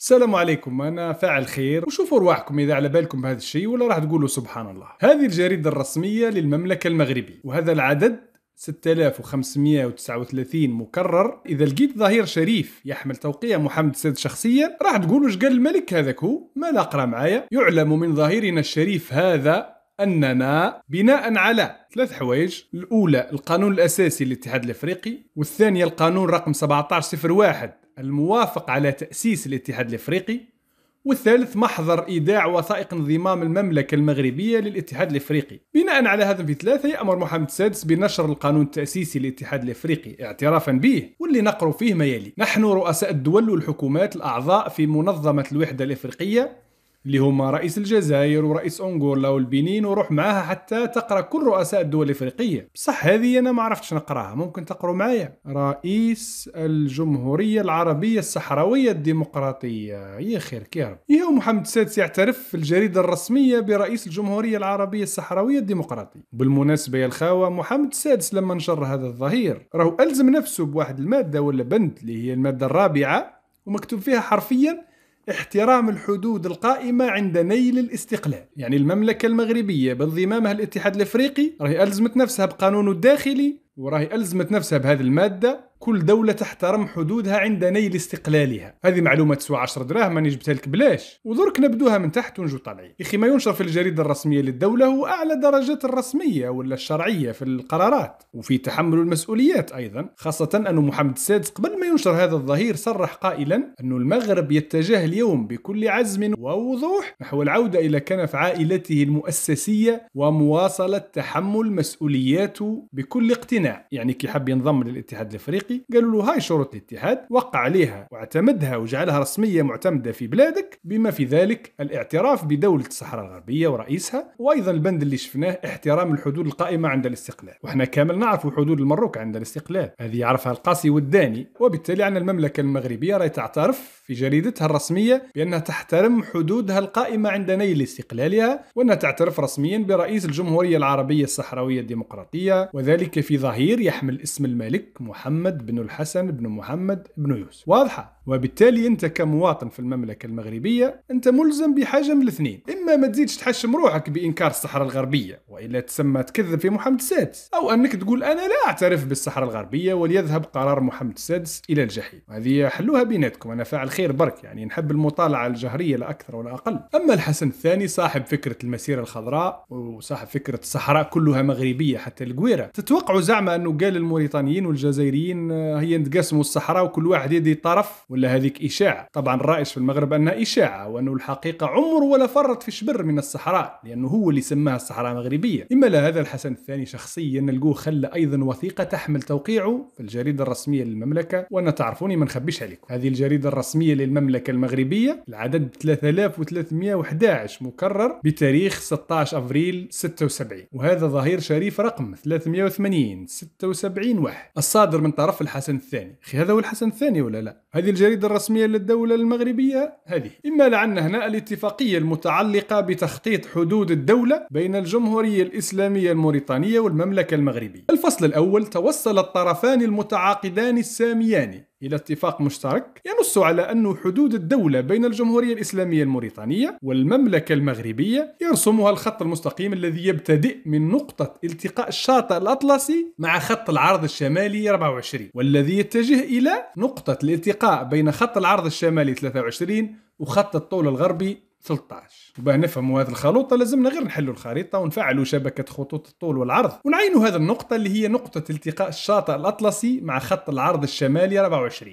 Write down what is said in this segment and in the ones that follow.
السلام عليكم انا فاعل خير وشوفوا رواحكم اذا على بالكم بهذا الشيء ولا راح تقولوا سبحان الله هذه الجريده الرسميه للمملكه المغربيه وهذا العدد 6539 مكرر اذا لقيت ظهير شريف يحمل توقيع محمد السادس شخصيا راح تقولوا ايش قال الملك هذاك هو ما لا اقرا معايا يعلم من ظهيرنا الشريف هذا اننا بناء على ثلاث حوايج الاولى القانون الاساسي للاتحاد الافريقي والثانيه القانون رقم 1701 الموافق على تأسيس الاتحاد الافريقي والثالث محضر إيداع وثائق انضمام المملكة المغربية للاتحاد الافريقي بناء على هذا في ثلاثة يأمر محمد السادس بنشر القانون التأسيسي للاتحاد الافريقي اعترافا به واللي نقر فيه ما يلي نحن رؤساء الدول والحكومات الأعضاء في منظمة الوحدة الافريقية اللي هما رئيس الجزائر ورئيس انغولا والبنين وروح معاها حتى تقرا كل رؤساء الدول الافريقيه بصح هذه انا ما عرفتش نقراها ممكن تقروا معايا رئيس الجمهوريه العربيه الصحراويه الديمقراطيه يا خير كيرم يا محمد السادس يعترف في الجريده الرسميه برئيس الجمهوريه العربيه الصحراويه الديمقراطيه بالمناسبه يا الخاوه محمد السادس لما نشر هذا الظهير راهو الزم نفسه بواحد الماده ولا بند اللي هي الماده الرابعه ومكتوب فيها حرفيا احترام الحدود القائمة عند نيل الاستقلال يعني المملكة المغربية بانضمامها الاتحاد الافريقي راهي ألزمت نفسها بقانونه الداخلي وراهي ألزمت نفسها بهذه المادة كل دولة تحترم حدودها عند نيل استقلالها هذه معلومة تسوى 10 دراهم ماني جبتها لك بلاش ودرك نبدوها من تحت ونجو طالعين اخي ما ينشر في الجريدة الرسمية للدولة هو أعلى درجات الرسمية ولا الشرعية في القرارات وفي تحمل المسؤوليات أيضا خاصة أن محمد السادس قبل ما ينشر هذا الظهير صرح قائلا أن المغرب يتجه اليوم بكل عزم ووضوح نحو العودة إلى كنف عائلته المؤسسية ومواصلة تحمل مسؤولياته بكل اقتناع يعني كي حب ينضم للاتحاد الافريقي قالوا له هاي شروط الاتحاد وقع عليها واعتمدها وجعلها رسميه معتمده في بلادك بما في ذلك الاعتراف بدوله الصحراء الغربيه ورئيسها وايضا البند اللي شفناه احترام الحدود القائمه عند الاستقلال وحنا كامل نعرف حدود المروك عند الاستقلال هذه يعرفها القاسي والداني وبالتالي عن المملكه المغربيه راهي تعترف في جريدتها الرسميه بانها تحترم حدودها القائمه عند نيل استقلالها وانها تعترف رسميا برئيس الجمهوريه العربيه الصحراويه الديمقراطيه وذلك في ظاهره الظهير يحمل اسم الملك محمد بن الحسن بن محمد بن يوسف واضحة وبالتالي انت كمواطن في المملكه المغربيه انت ملزم بحاجه من الاثنين اما ما تزيدش تحشم روحك بانكار الصحراء الغربيه والا تسمى تكذب في محمد السادس او انك تقول انا لا اعترف بالصحراء الغربيه وليذهب قرار محمد السادس الى الجحيم هذه حلوها بيناتكم انا فاعل خير برك يعني نحب المطالعه الجهريه لا اكثر ولا اقل اما الحسن الثاني صاحب فكره المسيره الخضراء وصاحب فكره الصحراء كلها مغربيه حتى القويره تتوقعوا زعما انه قال الموريتانيين والجزائريين آه، هي نتقاسموا الصحراء وكل واحد يدي طرف ولا ولا هذيك إشاعة طبعا الرائج في المغرب أنها إشاعة وأنه الحقيقة عمره ولا فرط في شبر من الصحراء لأنه هو اللي سماها الصحراء المغربية إما لهذا الحسن الثاني شخصيا نلقوه خلى أيضا وثيقة تحمل توقيعه في الجريدة الرسمية للمملكة وأنا تعرفوني ما نخبيش عليكم هذه الجريدة الرسمية للمملكة المغربية العدد 3311 مكرر بتاريخ 16 أفريل 76 وهذا ظهير شريف رقم 380 76 واحد الصادر من طرف الحسن الثاني أخي هذا هو الحسن الثاني ولا لا هذه الجريدة الرسمية للدولة المغربية هذه إما لعن هنا الاتفاقية المتعلقة بتخطيط حدود الدولة بين الجمهورية الإسلامية الموريتانية والمملكة المغربية الفصل الأول توصل الطرفان المتعاقدان الساميان إلى اتفاق مشترك ينص على أن حدود الدولة بين الجمهورية الإسلامية الموريتانية والمملكة المغربية يرسمها الخط المستقيم الذي يبتدئ من نقطة التقاء الشاطئ الأطلسي مع خط العرض الشمالي 24 والذي يتجه إلى نقطة الالتقاء بين خط العرض الشمالي 23 وخط الطول الغربي 13 وباه نفهموا هذه الخلوطه لازمنا غير نحلوا الخريطه ونفعلوا شبكه خطوط الطول والعرض ونعينوا هذه النقطه اللي هي نقطه التقاء الشاطئ الاطلسي مع خط العرض الشمالي 24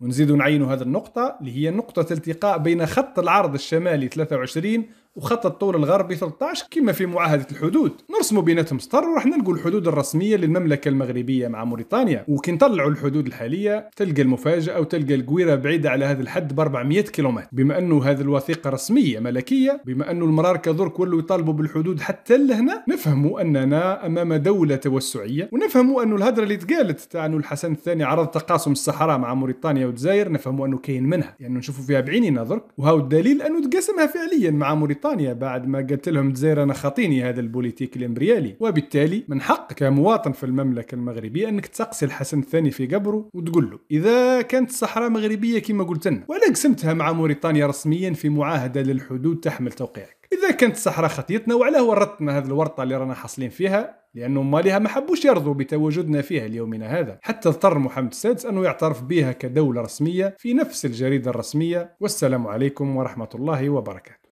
ونزيدوا نعينوا هذه النقطة اللي هي نقطة التقاء بين خط العرض الشمالي 23 وخط الطول الغربي 13 كما في معاهده الحدود نرسموا بيناتهم سطر وراح نلقوا الحدود الرسميه للمملكه المغربيه مع موريتانيا وكي نطلعوا الحدود الحاليه تلقى المفاجاه وتلقى القويره بعيده على هذا الحد ب 400 كيلومتر بما انه هذه الوثيقه رسميه ملكيه بما انه المراركه درك ولوا يطالبوا بالحدود حتى لهنا نفهموا اننا امام دوله توسعيه ونفهموا انه الهدره اللي تقالت تاع انه الحسن الثاني عرض تقاسم الصحراء مع موريتانيا والجزائر نفهموا انه كاين منها يعني نشوفوا فيها بعينينا درك وهاو الدليل انه تقاسمها فعليا مع موريتانيا بريطانيا بعد ما قلت لهم دزير أنا خاطيني هذا البوليتيك الإمبريالي وبالتالي من حقك كمواطن في المملكة المغربية أنك تسقسي الحسن الثاني في قبره وتقول له إذا كانت الصحراء مغربية كما قلت لنا ولا قسمتها مع موريتانيا رسميا في معاهدة للحدود تحمل توقيعك إذا كانت الصحراء خطيتنا وعلاه ورطتنا هذه الورطة اللي رانا حاصلين فيها لأنه مالها ما حبوش يرضوا بتواجدنا فيها ليومنا هذا حتى اضطر محمد السادس أنه يعترف بها كدولة رسمية في نفس الجريدة الرسمية والسلام عليكم ورحمة الله وبركاته